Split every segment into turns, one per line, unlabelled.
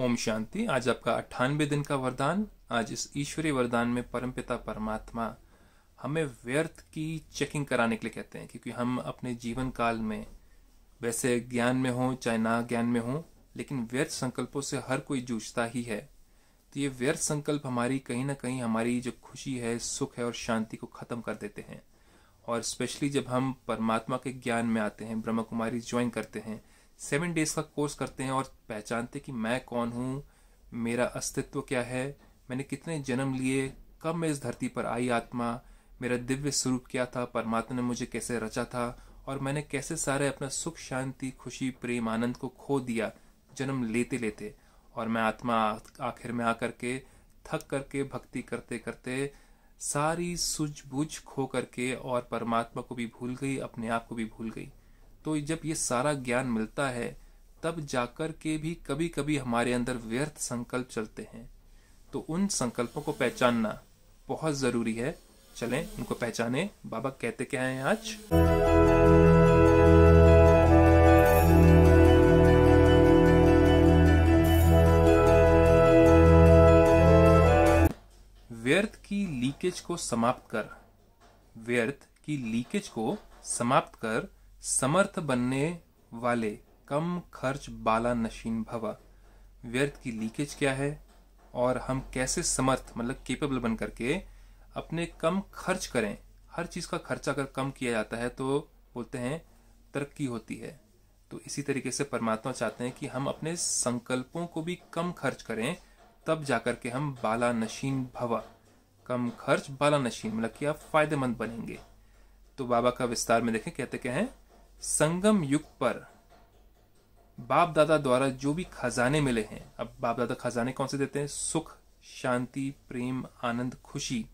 ओम शांति आज आपका अट्ठानबे दिन का वरदान आज इस ईश्वरीय वरदान में परमपिता परमात्मा हमें व्यर्थ की चेकिंग कराने के लिए कहते हैं क्योंकि हम अपने जीवन काल में वैसे ज्ञान में हों चाहे ना ज्ञान में हों लेकिन व्यर्थ संकल्पों से हर कोई जूझता ही है तो ये व्यर्थ संकल्प हमारी कहीं ना कहीं हमारी जो खुशी है सुख है और शांति को ख़त्म कर देते हैं और स्पेशली जब हम परमात्मा के ज्ञान में आते हैं ब्रह्म कुमारी ज्वाइन करते हैं सेवन डेज का कोर्स करते हैं और पहचानते कि मैं कौन हूँ मेरा अस्तित्व क्या है मैंने कितने जन्म लिए कब मैं इस धरती पर आई आत्मा मेरा दिव्य स्वरूप क्या था परमात्मा ने मुझे कैसे रचा था और मैंने कैसे सारे अपना सुख शांति खुशी प्रेम आनंद को खो दिया जन्म लेते लेते और मैं आत्मा आखिर में आकर के थक करके भक्ति करते करते सारी सूझबूझ खो करके और परमात्मा को भी भूल गई अपने आप को भी भूल गई तो जब ये सारा ज्ञान मिलता है तब जाकर के भी कभी कभी हमारे अंदर व्यर्थ संकल्प चलते हैं तो उन संकल्पों को पहचानना बहुत ज़रूरी है चलें उनको पहचाने बाबा कहते क्या हैं आज व्यर्थ की लीकेज को समाप्त कर व्यर्थ की लीकेज को समाप्त कर समर्थ बनने वाले कम खर्च बाला नशीन भवा व्यर्थ की लीकेज क्या है और हम कैसे समर्थ मतलब केपेबल बन करके अपने कम खर्च करें हर चीज़ का खर्चा अगर कम किया जाता है तो बोलते हैं तरक्की होती है तो इसी तरीके से परमात्मा चाहते हैं कि हम अपने संकल्पों को भी कम खर्च करें तब जाकर के हम बाला नशीन भवा कम खर्च बाला नशीन मतलब कि आप फायदेमंद बनेंगे तो बाबा का विस्तार में देखें कहते क्या हैं संगम युग पर बाप दादा द्वारा जो भी खजाने मिले हैं अब बाप दादा खजाने कौन से देते हैं सुख शांति प्रेम आनंद खुशी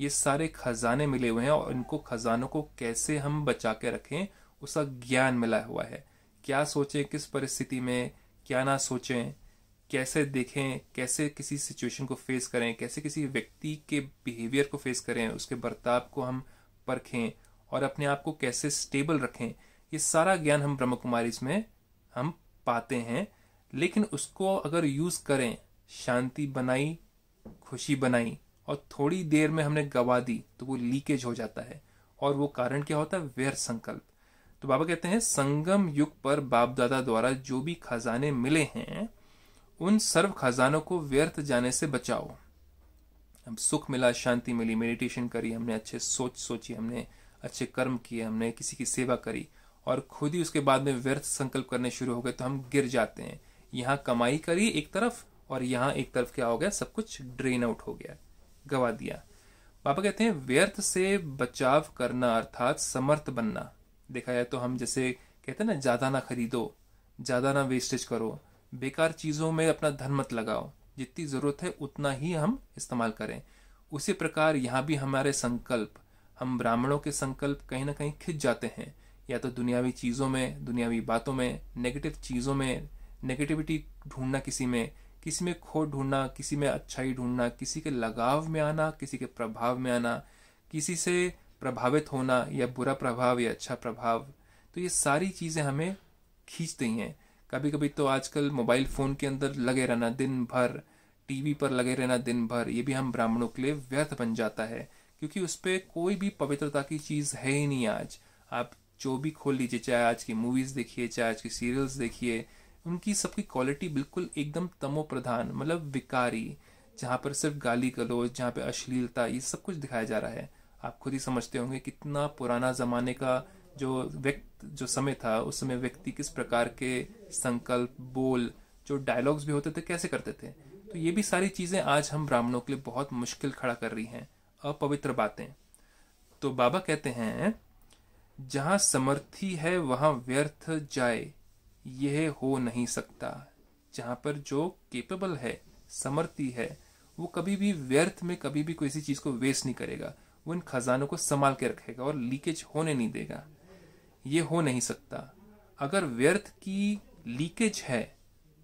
ये सारे खजाने मिले हुए हैं और इनको खजानों को कैसे हम बचा के रखें उसका ज्ञान मिला हुआ है क्या सोचें किस परिस्थिति में क्या ना सोचें कैसे देखें कैसे किसी सिचुएशन को फेस करें कैसे किसी व्यक्ति के बिहेवियर को फेस करें उसके बर्ताव को हम परखें और अपने आप को कैसे स्टेबल रखें ये सारा ज्ञान हम ब्रह्म कुमारी में हम पाते हैं लेकिन उसको अगर यूज करें शांति बनाई खुशी बनाई और थोड़ी देर में हमने गवा दी तो वो लीकेज हो जाता है और वो कारण क्या होता है व्यर्थ संकल्प तो बाबा कहते हैं संगम युग पर बाप दादा द्वारा जो भी खजाने मिले हैं उन सर्व खजानों को व्यर्थ जाने से बचाओ हम सुख मिला शांति मिली मेडिटेशन करी हमने अच्छे सोच सोची हमने अच्छे कर्म किए हमने किसी की सेवा करी और खुद ही उसके बाद में व्यर्थ संकल्प करने शुरू हो गए तो हम गिर जाते हैं यहाँ कमाई करी एक तरफ और यहाँ एक तरफ क्या हो गया सब कुछ ड्रेन आउट हो गया गवा दिया पापा कहते हैं व्यर्थ से बचाव करना अर्थात समर्थ बनना देखा जाए तो हम जैसे कहते हैं ना ज़्यादा ना खरीदो ज़्यादा ना वेस्टेज करो बेकार चीज़ों में अपना धन मत लगाओ जितनी ज़रूरत है उतना ही हम इस्तेमाल करें उसी प्रकार यहाँ भी हमारे संकल्प हम ब्राह्मणों के संकल्प कहीं ना कहीं खिंच जाते हैं या तो दुनियावी चीज़ों में दुनियावी बातों में नेगेटिव चीज़ों में नेगेटिविटी ढूंढना किसी में किसी में खोट ढूंढना किसी में अच्छाई ढूंढना किसी के लगाव में आना किसी के प्रभाव में आना किसी से प्रभावित होना या बुरा प्रभाव या अच्छा प्रभाव तो ये सारी चीज़ें हमें खींचती हैं कभी कभी तो आजकल मोबाइल फ़ोन के अंदर लगे रहना दिन भर टीवी पर लगे रहना दिन भर ये भी हम ब्राह्मणों के लिए व्यर्थ बन जाता है क्योंकि उस पर कोई भी पवित्रता की चीज़ है ही नहीं आज आप जो भी खोल लीजिए चाहे आज की मूवीज़ देखिए चाहे आज की सीरियल्स देखिए उनकी सबकी क्वालिटी बिल्कुल एकदम तमो प्रधान मतलब विकारी जहाँ पर सिर्फ गाली गलोज जहाँ पर अश्लीलता ये सब कुछ दिखाया जा रहा है आप खुद ही समझते होंगे कितना पुराना ज़माने का जो व्यक्त जो समय था उस समय व्यक्ति किस प्रकार के संकल्प बोल जो डायलॉग्स भी होते थे कैसे करते थे तो ये भी सारी चीज़ें आज हम ब्राह्मणों के लिए बहुत मुश्किल खड़ा कर रही हैं अपवित्र बातें तो बाबा कहते हैं जहां समर्थी है वहां व्यर्थ जाए यह हो नहीं सकता जहां पर जो केपेबल है समर्थी है वो कभी भी व्यर्थ में कभी भी कोई चीज़ को वेस्ट नहीं करेगा वो इन खजानों को संभाल के रखेगा और लीकेज होने नहीं देगा ये हो नहीं सकता अगर व्यर्थ की लीकेज है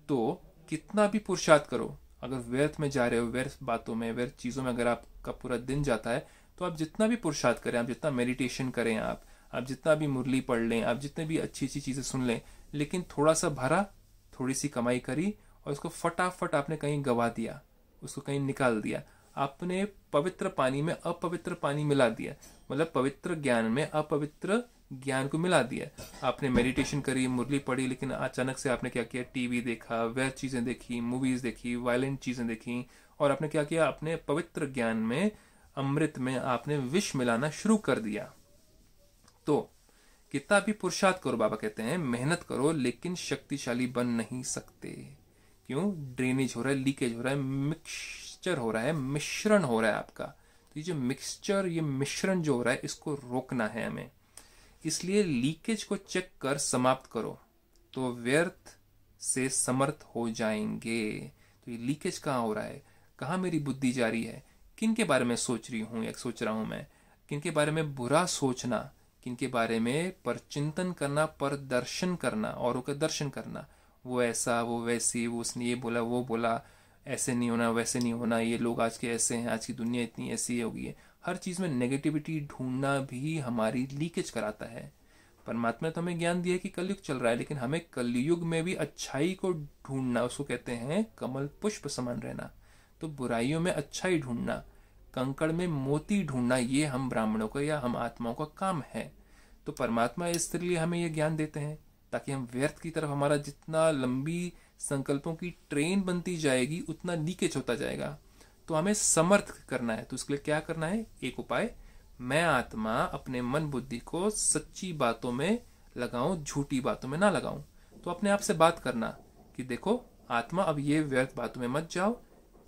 तो कितना भी पुरुषार्थ करो अगर व्यर्थ में जा रहे हो व्यर्थ बातों में व्यर्थ चीज़ों में अगर आपका पूरा दिन जाता है तो आप जितना भी पुरुषार्थ करें आप जितना मेडिटेशन करें आप आप जितना भी मुरली पढ़ लें आप जितने भी अच्छी अच्छी चीज़ें सुन लें लेकिन थोड़ा सा भरा थोड़ी सी कमाई करी और उसको फटाफट आपने कहीं गवा दिया उसको कहीं निकाल दिया आपने पवित्र पानी में अपवित्र पानी मिला दिया मतलब पवित्र ज्ञान में अपवित्र ज्ञान को मिला दिया आपने मेडिटेशन करी मुरली पढ़ी लेकिन अचानक से आपने क्या किया टीवी देखा व्यर्थ चीज़ें देखी मूवीज़ देखी वायलेंट चीज़ें देखी और आपने क्या किया अपने पवित्र ज्ञान में अमृत में आपने विष मिलाना शुरू कर दिया तो कितना भी पुरुषार्थ करो बाबा कहते हैं मेहनत करो लेकिन शक्तिशाली बन नहीं सकते क्यों ड्रेनेज हो रहा है लीकेज हो रहा है मिक्सचर हो रहा है मिश्रण हो रहा है आपका तो ये जो मिक्सचर ये मिश्रण जो हो रहा है इसको रोकना है हमें इसलिए लीकेज को चेक कर समाप्त करो तो व्यर्थ से समर्थ हो जाएंगे तो ये लीकेज कहाँ हो रहा है कहाँ मेरी बुद्धि जा रही है किन के बारे में सोच रही हूँ या सोच रहा हूँ मैं किन के बारे में बुरा सोचना किनके बारे में पर चिंतन करना पर दर्शन करना औरों का दर्शन करना वो ऐसा वो वैसी वो उसने ये बोला वो बोला ऐसे नहीं होना वैसे नहीं होना ये लोग आज के ऐसे हैं आज की दुनिया इतनी ऐसी हो गई है हर चीज़ में नेगेटिविटी ढूंढना भी हमारी लीकेज कराता है परमात्मा तो हमें ज्ञान दिया है कि कलयुग चल रहा है लेकिन हमें कलयुग में भी अच्छाई को ढूंढना उसको कहते हैं कमल पुष्प समान रहना तो बुराइयों में अच्छाई ढूंढना कंकड़ में मोती ढूंढना ये हम ब्राह्मणों का या हम आत्माओं का काम है तो परमात्मा इसलिए हमें यह ज्ञान देते हैं ताकि हम व्यर्थ की तरफ हमारा जितना लंबी संकल्पों की ट्रेन बनती जाएगी उतना लीकेज होता जाएगा तो हमें समर्थ करना है तो उसके लिए क्या करना है एक उपाय मैं आत्मा अपने मन बुद्धि को सच्ची बातों में लगाऊं झूठी बातों में ना लगाऊं तो अपने आप से बात करना कि देखो आत्मा अब ये व्यर्थ बातों में मत जाओ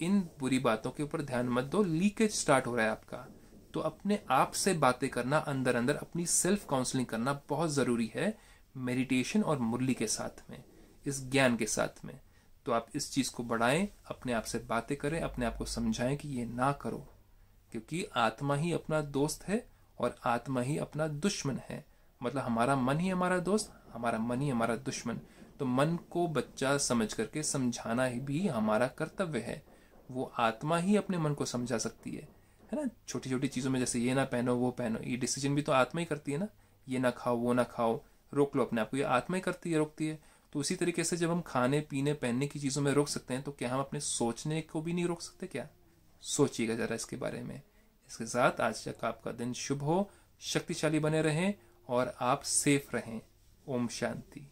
इन बुरी बातों के ऊपर ध्यान मत दो लीकेज स्टार्ट हो रहा है आपका तो अपने आप से बातें करना अंदर अंदर अपनी सेल्फ काउंसलिंग करना बहुत ज़रूरी है मेडिटेशन और मुरली के साथ में इस ज्ञान के साथ में तो आप इस चीज़ को बढ़ाएं अपने आप से बातें करें अपने आप को समझाएं कि ये ना करो क्योंकि आत्मा ही अपना दोस्त है और आत्मा ही अपना दुश्मन है मतलब हमारा मन ही हमारा दोस्त हमारा मन ही हमारा दुश्मन तो मन को बच्चा समझ करके समझाना ही भी हमारा कर्तव्य है वो आत्मा ही अपने मन को समझा सकती है है ना छोटी छोटी चीज़ों में जैसे ये ना पहनो वो पहनो ये डिसीजन भी तो आत्मा ही करती है ना ये ना खाओ वो ना खाओ रोक लो अपने आप को ये आत्मा ही करती है रोकती है तो उसी तरीके से जब हम खाने पीने पहनने की चीज़ों में रोक सकते हैं तो क्या हम अपने सोचने को भी नहीं रोक सकते क्या सोचिएगा ज़रा इसके बारे में इसके साथ आज तक आपका दिन शुभ हो शक्तिशाली बने रहें और आप सेफ रहें ओम शांति